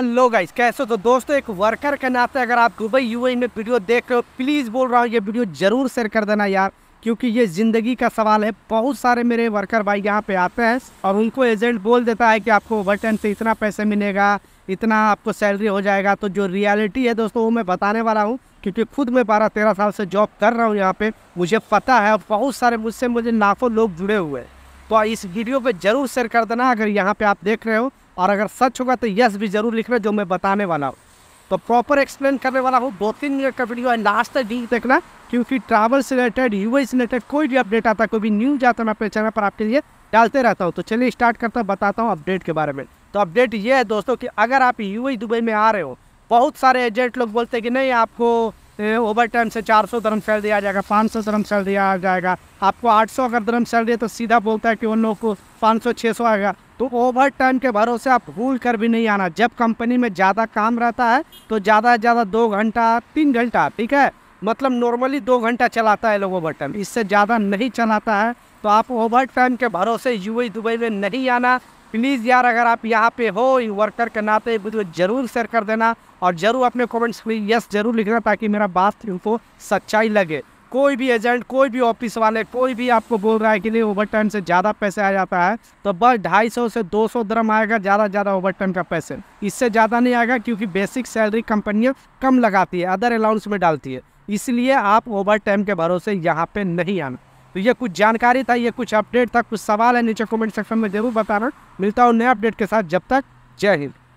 hello guys कैसे तो दोस्तों एक वर्कर के नाते अगर आप दुबई यूएई e में वीडियो देख रहे हो प्लीज़ बोल रहा हूँ ये वीडियो ज़रूर शेयर कर देना यार क्योंकि ये ज़िंदगी का सवाल है बहुत सारे मेरे वर्कर भाई यहाँ पे आते हैं और उनको एजेंट बोल देता है कि आपको ओवरटाइम से इतना पैसे मिलेगा इतना आपको सैलरी हो जाएगा तो जो रियलिटी है दोस्तों वो मैं बताने वाला हूँ क्योंकि खुद मैं बारह तेरह साल से जॉब कर रहा हूँ यहाँ पर मुझे पता है और बहुत सारे मुझसे मुझे लाखों लोग जुड़े हुए हैं तो इस वीडियो पर ज़रूर शेयर कर देना अगर यहाँ पर आप देख रहे हो और अगर सच होगा तो यस भी ज़रूर लिखना जो मैं बताने वाला हूँ तो प्रॉपर एक्सप्लेन करने वाला हूँ दो तीन मिनट का वीडियो है लास्ट तक डी देखना क्योंकि ट्रैवल से रिलेटेड यूए से रिलेटेड कोई भी अपडेट आता है कोई भी न्यूज आता है मैं अपने चैनल पर आपके लिए डालते रहता हूँ तो चलिए स्टार्ट करता हूँ बताता हूँ अपडेट के बारे में तो अपडेट ये है दोस्तों कि अगर आप यू दुबई e, में आ रहे हो बहुत सारे एजेंट लोग बोलते हैं कि नहीं आपको ओवर तो टाइम से 400 सौ धर्म सेल दिया जाएगा 500 सौ धर्म सेल दिया जाएगा आपको 800 अगर धर्म सेल दिए तो सीधा बोलता है कि उन लोग को 500 सौ आएगा तो ओवर टाइम के भरोसे आप भूल कर भी नहीं आना जब कंपनी में ज़्यादा काम रहता है तो ज़्यादा से ज़्यादा दो घंटा तीन घंटा ठीक है मतलब नॉर्मली दो घंटा चलाता है लोग ओवर टाइम इससे ज़्यादा नहीं चलाता है तो आप ओवर टाइम के भरोसे यू दुबई में नहीं आना प्लीज़ यार अगर आप यहाँ पे हो वर्कर के नाते वीडियो ज़रूर शेयर कर देना और ज़रूर अपने कमेंट्स में यस ज़रूर लिखना ताकि मेरा बात उनको सच्चाई लगे कोई भी एजेंट कोई भी ऑफिस वाले कोई भी आपको बोल रहा है कि नहीं ओवर टाइम से ज़्यादा पैसे आ जाता है तो बस ढाई सौ से दो सौ दरम आएगा ज़्यादा से ज़्यादा ओवर टाइम का पैसे इससे ज़्यादा नहीं आएगा क्योंकि बेसिक सैलरी कंपनियाँ कम लगाती है अदर अलाउंस में डालती है इसलिए आप ओवर टाइम के भरोसे यहाँ पर नहीं आना तो ये कुछ जानकारी था ये कुछ अपडेट था कुछ सवाल है नीचे कमेंट सेक्शन में जरूर बताना मिलता हूँ नए अपडेट के साथ जब तक जय हिंद